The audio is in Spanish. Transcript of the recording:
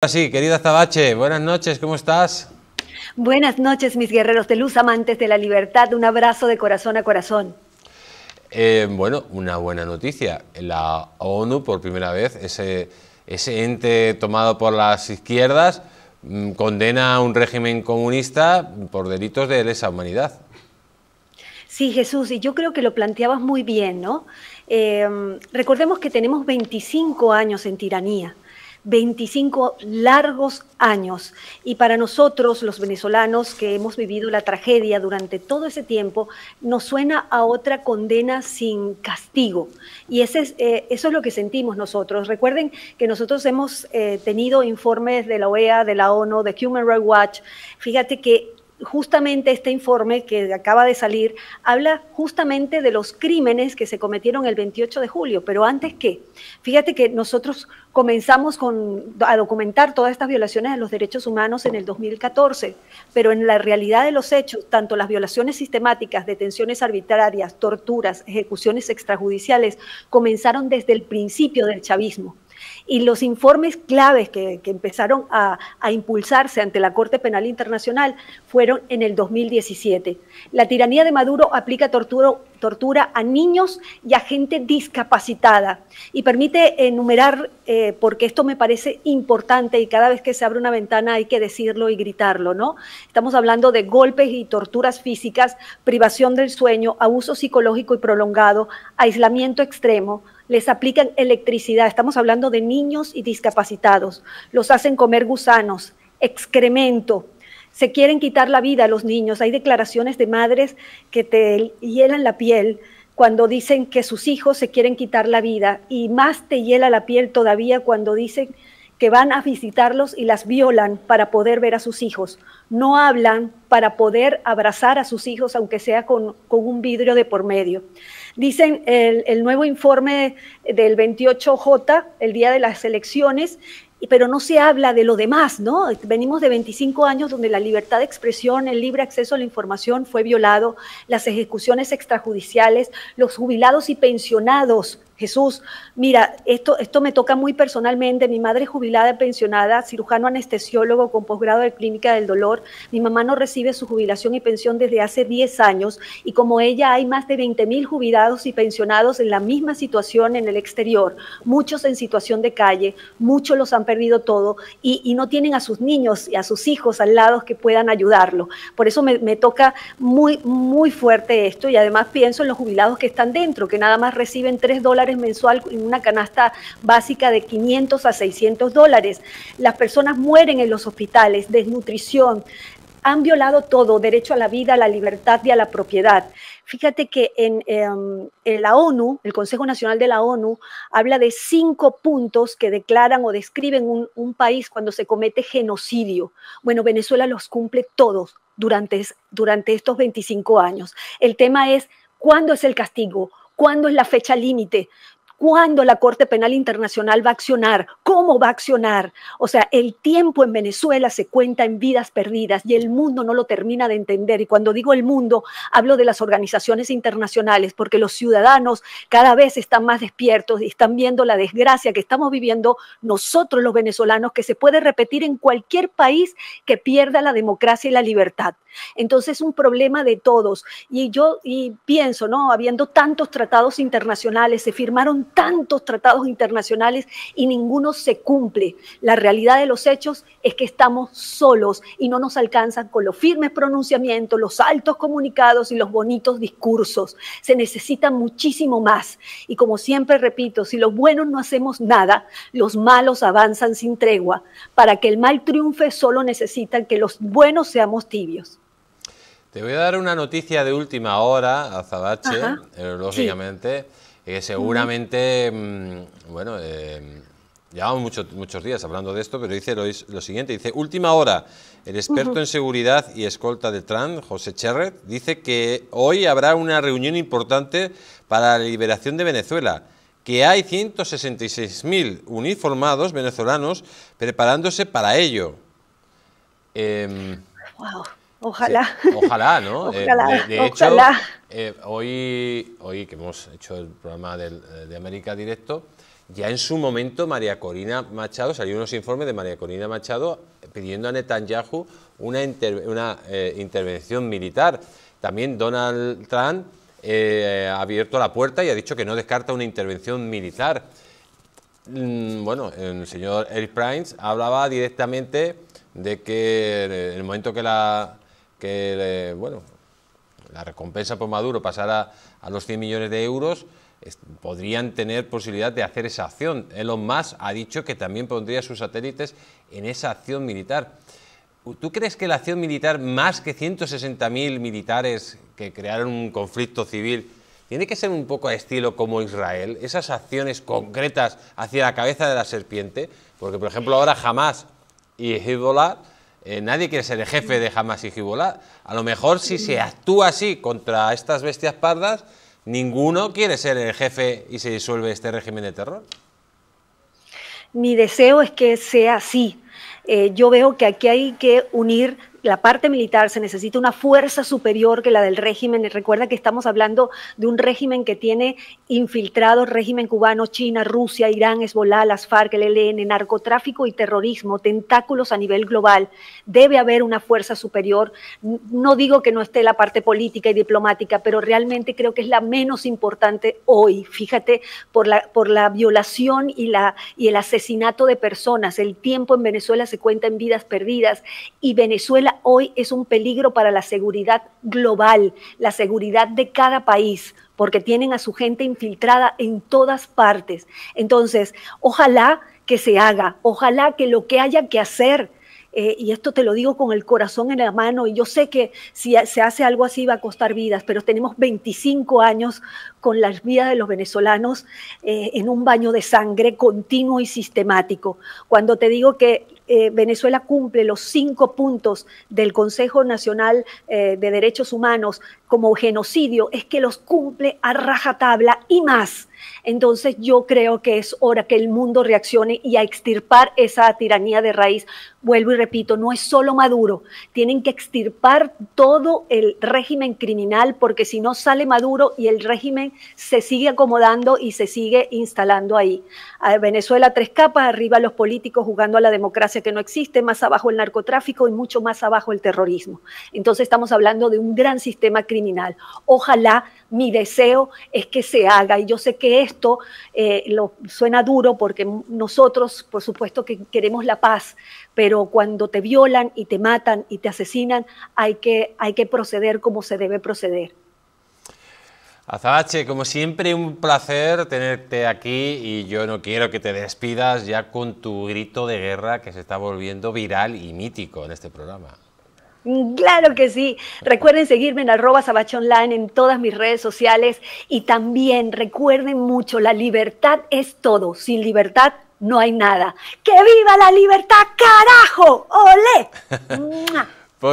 Así, querida Zabache, buenas noches, ¿cómo estás? Buenas noches, mis guerreros de luz, amantes de la libertad, un abrazo de corazón a corazón. Eh, bueno, una buena noticia. La ONU, por primera vez, ese, ente tomado por las izquierdas, mm, condena a un régimen comunista por delitos de lesa humanidad. Sí, Jesús, y yo creo que lo planteabas muy bien, ¿no? Eh, recordemos que tenemos 25 años en tiranía. 25 largos años. Y para nosotros, los venezolanos que hemos vivido la tragedia durante todo ese tiempo, nos suena a otra condena sin castigo. Y ese eh, eso es lo que sentimos nosotros. Recuerden que nosotros hemos eh, tenido informes de la OEA, de la ONU, de Human Rights Watch. Fíjate que justamente este informe que acaba de salir habla justamente de los crímenes que se cometieron el 28 de julio, pero antes que, fíjate que nosotros comenzamos a documentar todas estas violaciones de los derechos humanos en el 2014, pero en la realidad de los hechos, tanto las violaciones sistemáticas, detenciones arbitrarias, torturas, ejecuciones extrajudiciales, comenzaron desde el principio del chavismo. Y los informes claves que, empezaron a, impulsarse ante la Corte Penal Internacional fueron en el 2017. La tiranía de Maduro aplica tortura, a niños y a gente discapacitada. Y permite enumerar, eh, porque esto me parece importante y cada vez que se abre una ventana hay que decirlo y gritarlo, ¿no? Estamos hablando de golpes y torturas físicas, privación del sueño, abuso psicológico y prolongado, aislamiento extremo, les aplican electricidad, estamos hablando de niños y discapacitados, los hacen comer gusanos, excremento, se quieren quitar la vida a los niños. Hay declaraciones de madres que te hielan la piel cuando dicen que sus hijos se quieren quitar la vida y más te hiela la piel todavía cuando dicen que van a visitarlos y las violan para poder ver a sus hijos. No hablan para poder abrazar a sus hijos, aunque sea con, un vidrio de por medio. Dicen el, el nuevo informe del 28J, el día de las elecciones, pero no se habla de lo demás, ¿no? Venimos de 25 años donde la libertad de expresión, el libre acceso a la información fue violado, las ejecuciones extrajudiciales, los jubilados y pensionados Jesús, mira, esto, esto me toca muy personalmente. Mi madre es jubilada, pensionada, cirujano anestesiólogo con posgrado de clínica del dolor. Mi mamá no recibe su jubilación y pensión desde hace 10 años y como ella hay más de 20 mil jubilados y pensionados en la misma situación en el exterior, muchos en situación de calle, muchos los han perdido todo y, no tienen a sus niños y a sus hijos al lado que puedan ayudarlo. Por eso me, me toca muy, muy fuerte esto y además pienso en los jubilados que están dentro, que nada más reciben 3 dólares mensual en una canasta básica de 500 a 600 dólares. Las personas mueren en los hospitales, desnutrición. Han violado todo, derecho a la vida, a la libertad y a la propiedad. Fíjate que em, en, la ONU, el Consejo Nacional de la ONU, habla de cinco puntos que declaran o describen un, país cuando se comete genocidio. Bueno, Venezuela los cumple todos durante, durante estos 25 años. El tema es, ¿cuándo es el castigo? cuándo es la fecha límite, cuándo la Corte Penal Internacional va a accionar, cómo va a accionar. O sea, el tiempo en Venezuela se cuenta en vidas perdidas y el mundo no lo termina de entender. Y cuando digo el mundo, hablo de las organizaciones internacionales, porque los ciudadanos cada vez están más despiertos y están viendo la desgracia que estamos viviendo nosotros los venezolanos, que se puede repetir en cualquier país que pierda la democracia y la libertad. Entonces es un problema de todos. Y yo pienso, ¿no? Habiendo tantos tratados internacionales, se firmaron tantos tratados internacionales y ninguno se cumple. La realidad de los hechos es que estamos solos y no nos alcanzan con los firmes pronunciamientos, los altos comunicados y los bonitos discursos. Se necesita muchísimo más. Y como siempre repito, si los buenos no hacemos nada, los malos avanzan sin tregua. Para que el mal triunfe solo necesitan que los buenos seamos tibios. Le voy a dar una noticia de última hora, a Zabache, eh, lógicamente, eh, seguramente, mm, bueno, eh, llevamos muchos muchos días hablando de esto, pero dice lo, siguiente, dice, última hora, el experto en seguridad y escolta de Trump, José Cherret, dice que hoy habrá una reunión importante para la liberación de Venezuela que hay 166.000 uniformados venezolanos preparándose para ello. wow. Em, Ojalá. ojalá, ¿no? Eh, ojalá, de, hecho, eh, hoy, hoy que hemos hecho el programa eh, de América Directo, ya en su momento María Corina Machado, salió unos informes de María Corina Machado pidiendo a Netanyahu una, una intervención militar. También Donald Trump ha abierto la puerta y ha dicho que no descarta una intervención militar. Mm, bueno, el señor Eric Prince hablaba directamente de que en el momento que la que, eh, bueno, la recompensa por Maduro pasara a los 100 millones de euros, podrían tener posibilidad de hacer esa acción. Elon Musk ha dicho que también pondría sus satélites en esa acción militar. ¿Tú crees que la acción militar, más que 160.000 militares que crearon un conflicto civil, tiene que ser un poco a estilo como Israel? Esas acciones concretas hacia la cabeza de la serpiente, porque por ejemplo ahora Hamas y Hezbollah eh, nadie quiere ser el jefe de Hamas y Hezbollah. A lo mejor si se mm. actúa así contra estas bestias pardas, ninguno quiere ser el jefe y se disuelve este régimen de terror. Mi deseo es que sea así. Eh, yo veo que aquí hay que unir la parte militar, se necesita una fuerza superior que la del régimen. Recuerda que estamos hablando de un régimen que tiene infiltrados, régimen cubano, China, Rusia, Irán, Hezbollah, las FARC, el ELN, narcotráfico y terrorismo, tentáculos a nivel global. Debe haber una fuerza superior. No digo que no esté la parte política y diplomática, pero realmente creo que es la menos importante hoy. Fíjate por la, por la violación y, la, y el asesinato de personas. El tiempo en Venezuela se cuenta en vidas perdidas y Venezuela hoy es un peligro para la seguridad global, la seguridad de cada país, porque tienen a su gente infiltrada en todas partes. Entonces, ojalá que se haga, ojalá que lo que haya que hacer, eh, y esto te lo digo con el corazón en la mano, y yo sé que si se hace algo así va a costar vidas, pero tenemos 25 años con las vidas de los venezolanos eh, en un baño de sangre continuo y sistemático. Cuando te digo que eh, Venezuela cumple los cinco puntos del Consejo Nacional eh, de Derechos Humanos como genocidio, es que los cumple a rajatabla y más. Entonces yo creo que es hora que el mundo reaccione y a extirpar esa tiranía de raíz. Vuelvo y repito, no es solo Maduro, tienen que extirpar todo el régimen criminal porque si no sale Maduro y el régimen se sigue acomodando y se sigue instalando ahí. Venezuela tres capas, arriba los políticos jugando a la democracia que no existe, más abajo el narcotráfico y mucho más abajo el terrorismo. Entonces estamos hablando de un gran sistema criminal. Ojalá mi deseo es que se haga y yo sé que esto eh, lo, suena duro porque nosotros, por supuesto que queremos la paz, pero cuando te violan y te matan y te asesinan, hay que, hay que proceder como se debe proceder. Azabache, como siempre, un placer tenerte aquí y yo no quiero que te despidas ya con tu grito de guerra que se está volviendo viral y mítico en este programa. Mm, claro que sí. Recuerden seguirme en arroba Online en todas mis redes sociales y también recuerden mucho, la libertad es todo. Sin libertad no hay nada. ¡Que viva la libertad, carajo! Ole.